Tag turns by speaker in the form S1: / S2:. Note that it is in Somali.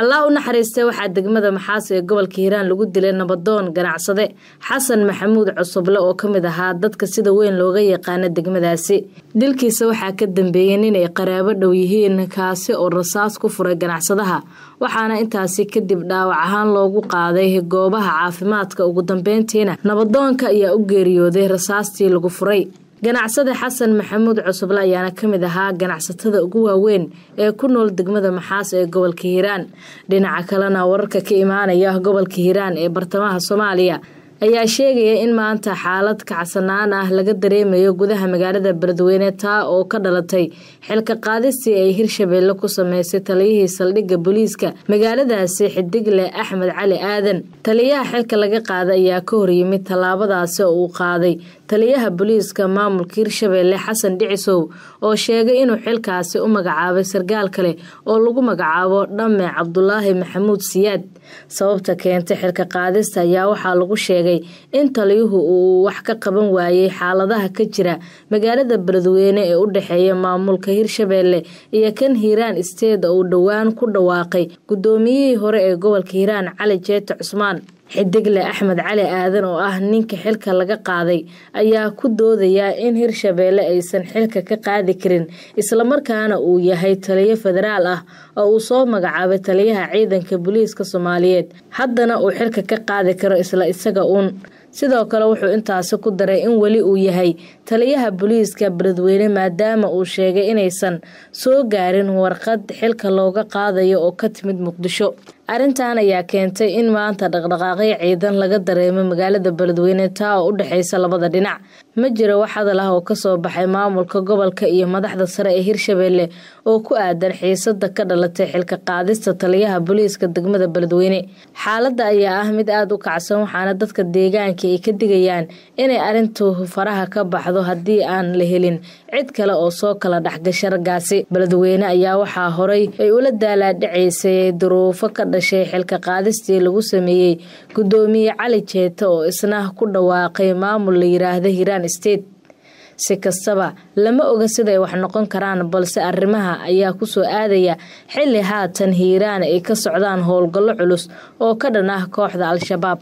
S1: allah u naxariistee waxaa degmada maxaas ee gobolka hiiraan lagu dilay nabadoon ganacsade xasan maxamuud cusuble oo ka mid ahaa dadka sida weyn looga yaqaana degmadaasi dilkiisa waxaa ka dambeeyeen inay qaraabo dhow yihiin kaasi oo rasaas ku furay ganacsadaha waxaana intaasi kadib dhaawac ahaan loogu qaaday goobaha caafimaadka ugu dambeyntiina nabadoonka ayaa u geeriyooday rasaastii lagu furay ganacsade xasan maxamuud cusubla ayaana ka mid ahaa ganacsatada ugu waaweyn ee ku nool degmada maxaas ee gobolka hiiraan dhinaca kalena wararka ka imaanaya gobolka hiiraan ee bartamaha soomaaliya ayaa sheegaya in maanta xaalad kacsanaan ah laga dareemayo gudaha magaalada beledweyne taa oo ka dhalatay xilka qaadistii ay hirshabeelle ku sameysay taliyihii saldhigga booliiska magaaladaasi xidigle axmed cali aadan taliyaha xilka laga qaaday ayaa ka hor yimid tallaabadaasi oo uu qaaday taliyaha boliiska maamulka hirshabeelle xasan dhicisow oo sheegay inuu xilkaasi u magacaabay sarkaal kale oo lagu magacaabo dhamme cabdulaahi maxamuud siyaad sababta keenta xilka qaadista ayaa waxaa lagu sheegay in taliyuhu uu wax ka qaban waayey xaaladaha ka jira magaalada beledweyne ee u dhexeeya maamulka hirshabeelle iyo kan hiiraan isteeda uu dhowaan ku dhawaaqay gudoomiyihii hore ee gobolka hiiraan cali jeeta cusmaan xidigle axmed cali aadan oo ah ninka xilka laga qaaday ayaa ku doodaya in hirshabeelle aysan xilka ka qaadi karin islamarkaana uu yahay taliyo federaal ah oo uu soo magacaabay taliyaha ciidanka booliiska soomaaliyeed haddana uu xilka ka qaadi karo isla isaga uun sidoo kale wuxuu intaasi ku daray in weli uu yahay taliyaha booliiska beledweyne maadaama uu sheegay inaysan soo gaarin warqad xilka looga qaadayo oo ka timid muqdisho arrintan ayaa keentay in maanta dhaqdhaqaaqyo ciidan laga dareemo magaalada beledweyne taa oo u dhexeysa labada dhinac ma jiro wax hadal ah oo kasoo baxay maamulka gobolka iyo madaxda sare ee hirshabeelle oo ku aadan xiisada ka dhalatay xilka qaadista taliyaha boliiska degmada beledweyne xaaladda ayaa ah mid aad u kacsan waxaana dadka deegaanka ay ka digayaan inay arrintu faraha ka baxdo haddii aan la helin cid kale oo soo kala dhexgasha raggaasi beledweyne ayaa waxaa horay ay ula daalaadhacaysay duruufo ka dhashay xilka qaadistii lagu sameeyey guddoomiye cali jeete oo isna ku dhawaaqay maamul la yiraahda hiiraan state si kastaba lama oga siday wax noqon karaan balse arrimaha ayaa kusoo aadaya xili haatan hiiraan ay ka socdaan howlgallo culus oo ka dhan ah kooxda al-shabaab